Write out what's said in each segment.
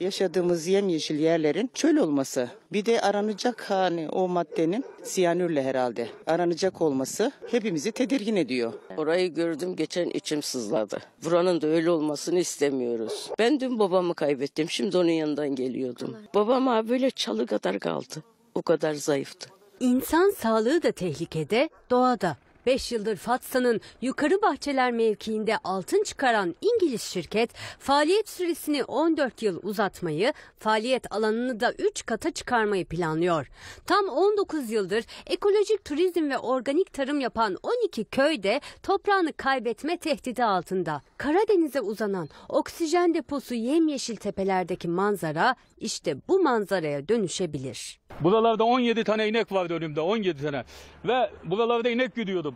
yaşadığımız yemyeşil yerlerin çöl olması. Bir de aranacak hani o maddenin siyanürle herhalde aranacak olması hepimizi tedirgin ediyor. Orayı gördüm geçen içim sızladı. Buranın da öyle olmasını istemiyoruz. Ben dün babamı kaybettim. Şimdi onun yanından geliyordum. Babam abi böyle çalı kadar kaldı. O kadar zayıftı. İnsan sağlığı da tehlikede, doğada. 5 yıldır Fatsa'nın yukarı bahçeler mevkiinde altın çıkaran İngiliz şirket faaliyet süresini 14 yıl uzatmayı, faaliyet alanını da 3 kata çıkarmayı planlıyor. Tam 19 yıldır ekolojik turizm ve organik tarım yapan 12 köyde toprağını kaybetme tehdidi altında. Karadeniz'e uzanan oksijen deposu yemyeşil tepelerdeki manzara işte bu manzaraya dönüşebilir. Buralarda 17 tane inek vardı önümde 17 tane ve buralarda inek güdüyordum.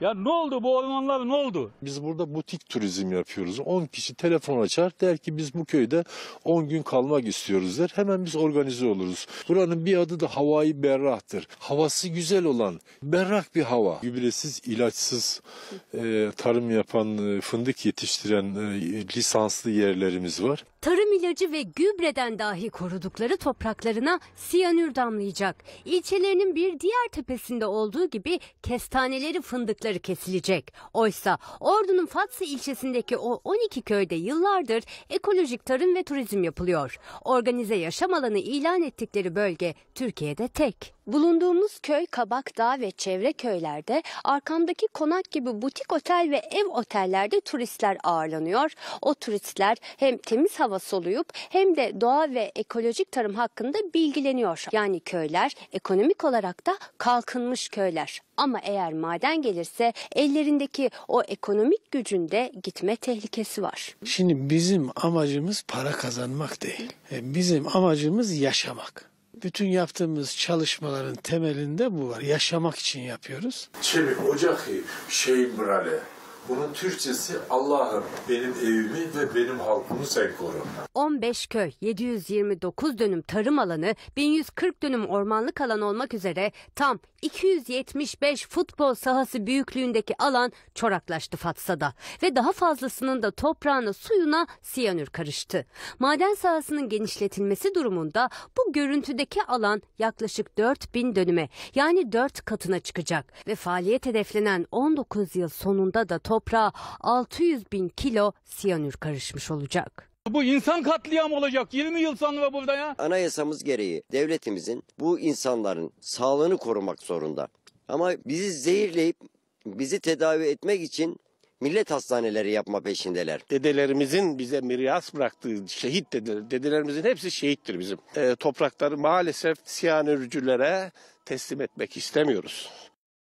Ya ne oldu bu ormanlar ne oldu? Biz burada butik turizm yapıyoruz. 10 kişi telefon açar der ki biz bu köyde 10 gün kalmak istiyoruz der. Hemen biz organize oluruz. Buranın bir adı da havai berrahtır. Havası güzel olan berrak bir hava. Gübresiz, ilaçsız e, tarım yapan, e, fındık yetiştiren e, lisanslı yerlerimiz var. Tarım ilacı ve gübreden dahi korudukları topraklarına siyanür damlayacak. İlçelerinin bir diğer tepesinde olduğu gibi kestaneleri fındıkları umutları kesilecek. Oysa Ordu'nun Fatsa ilçesindeki o 12 köyde yıllardır ekolojik tarım ve turizm yapılıyor. Organize yaşam alanı ilan ettikleri bölge Türkiye'de tek. Bulunduğumuz köy kabak dağ ve çevre köylerde arkamdaki konak gibi butik otel ve ev otellerde turistler ağırlanıyor. O turistler hem temiz hava soluyup hem de doğa ve ekolojik tarım hakkında bilgileniyor. Yani köyler ekonomik olarak da kalkınmış köyler. Ama eğer maden gelirse ellerindeki o ekonomik gücünde gitme tehlikesi var. Şimdi bizim amacımız para kazanmak değil. E, bizim amacımız yaşamak. Bütün yaptığımız çalışmaların temelinde bu var. Yaşamak için yapıyoruz. Çelik Ocak'ı şeyin burale. Bunun Türkçesi Allah'ım benim evimi ve benim halkımı sen koru. 15 köy, 729 dönüm tarım alanı, 1140 dönüm ormanlık alan olmak üzere tam 275 futbol sahası büyüklüğündeki alan çoraklaştı Fatsa'da ve daha fazlasının da toprağına suyuna siyanür karıştı. Maden sahasının genişletilmesi durumunda bu görüntüdeki alan yaklaşık 4000 dönüme yani 4 katına çıkacak ve faaliyet hedeflenen 19 yıl sonunda da toprağına toprağa 600 bin kilo siyanür karışmış olacak. Bu insan katliam olacak. 20 yıl sonra burada ya. Anayasamız gereği devletimizin bu insanların sağlığını korumak zorunda. Ama bizi zehirleyip bizi tedavi etmek için millet hastaneleri yapma peşindeler. Dedelerimizin bize miras bıraktığı şehit dedeler, dedelerimizin hepsi şehittir bizim. E, toprakları maalesef siyanürcülere teslim etmek istemiyoruz.